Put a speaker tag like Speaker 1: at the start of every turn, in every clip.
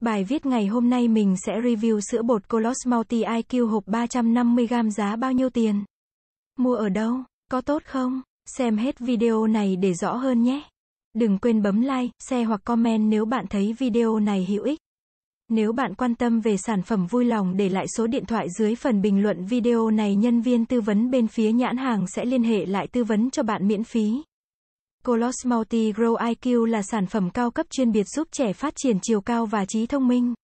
Speaker 1: Bài viết ngày hôm nay mình sẽ review sữa bột Colos Multi IQ hộp 350g giá bao nhiêu tiền? Mua ở đâu? Có tốt không? Xem hết video này để rõ hơn nhé. Đừng quên bấm like, share hoặc comment nếu bạn thấy video này hữu ích. Nếu bạn quan tâm về sản phẩm vui lòng để lại số điện thoại dưới phần bình luận video này nhân viên tư vấn bên phía nhãn hàng sẽ liên hệ lại tư vấn cho bạn miễn phí. Colos Multi Grow IQ là sản phẩm cao cấp chuyên biệt giúp trẻ phát triển chiều cao và trí thông minh.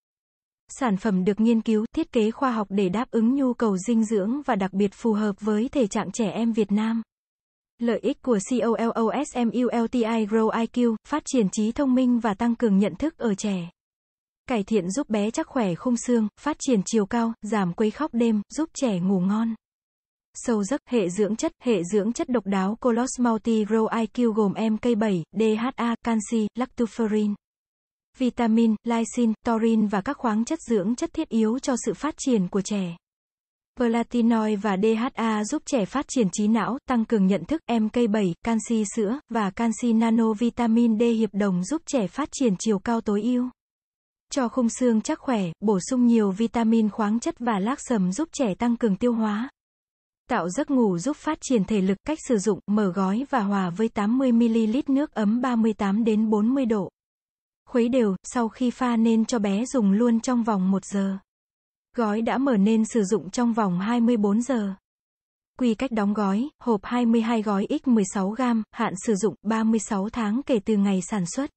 Speaker 1: Sản phẩm được nghiên cứu, thiết kế khoa học để đáp ứng nhu cầu dinh dưỡng và đặc biệt phù hợp với thể trạng trẻ em Việt Nam. Lợi ích của Colos Multi Grow IQ, phát triển trí thông minh và tăng cường nhận thức ở trẻ. Cải thiện giúp bé chắc khỏe khung xương, phát triển chiều cao, giảm quấy khóc đêm, giúp trẻ ngủ ngon sâu giấc, hệ dưỡng chất, hệ dưỡng chất độc đáo Colos Multi Grow IQ gồm MK7, DHA, canxi, lactoferrin vitamin, lysine, taurin và các khoáng chất dưỡng chất thiết yếu cho sự phát triển của trẻ. Platinoid và DHA giúp trẻ phát triển trí não, tăng cường nhận thức, MK7, canxi sữa, và canxi nano vitamin D hiệp đồng giúp trẻ phát triển chiều cao tối ưu. Cho khung xương chắc khỏe, bổ sung nhiều vitamin khoáng chất và lác sầm giúp trẻ tăng cường tiêu hóa. Tạo giấc ngủ giúp phát triển thể lực, cách sử dụng, mở gói và hòa với 80ml nước ấm 38 đến 40 độ. Khuấy đều, sau khi pha nên cho bé dùng luôn trong vòng 1 giờ. Gói đã mở nên sử dụng trong vòng 24 giờ. Quy cách đóng gói, hộp 22 gói x16g, hạn sử dụng 36 tháng kể từ ngày sản xuất.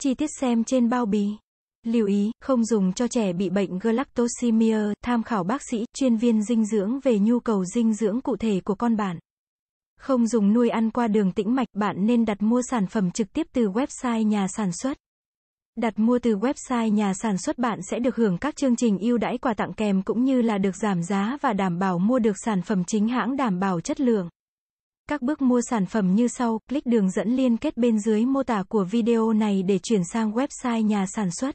Speaker 1: Chi tiết xem trên bao bì. Lưu ý, không dùng cho trẻ bị bệnh galactosemia, tham khảo bác sĩ, chuyên viên dinh dưỡng về nhu cầu dinh dưỡng cụ thể của con bạn. Không dùng nuôi ăn qua đường tĩnh mạch, bạn nên đặt mua sản phẩm trực tiếp từ website nhà sản xuất. Đặt mua từ website nhà sản xuất bạn sẽ được hưởng các chương trình ưu đãi quà tặng kèm cũng như là được giảm giá và đảm bảo mua được sản phẩm chính hãng đảm bảo chất lượng. Các bước mua sản phẩm như sau, click đường dẫn liên kết bên dưới mô tả của video này để chuyển sang website nhà sản xuất.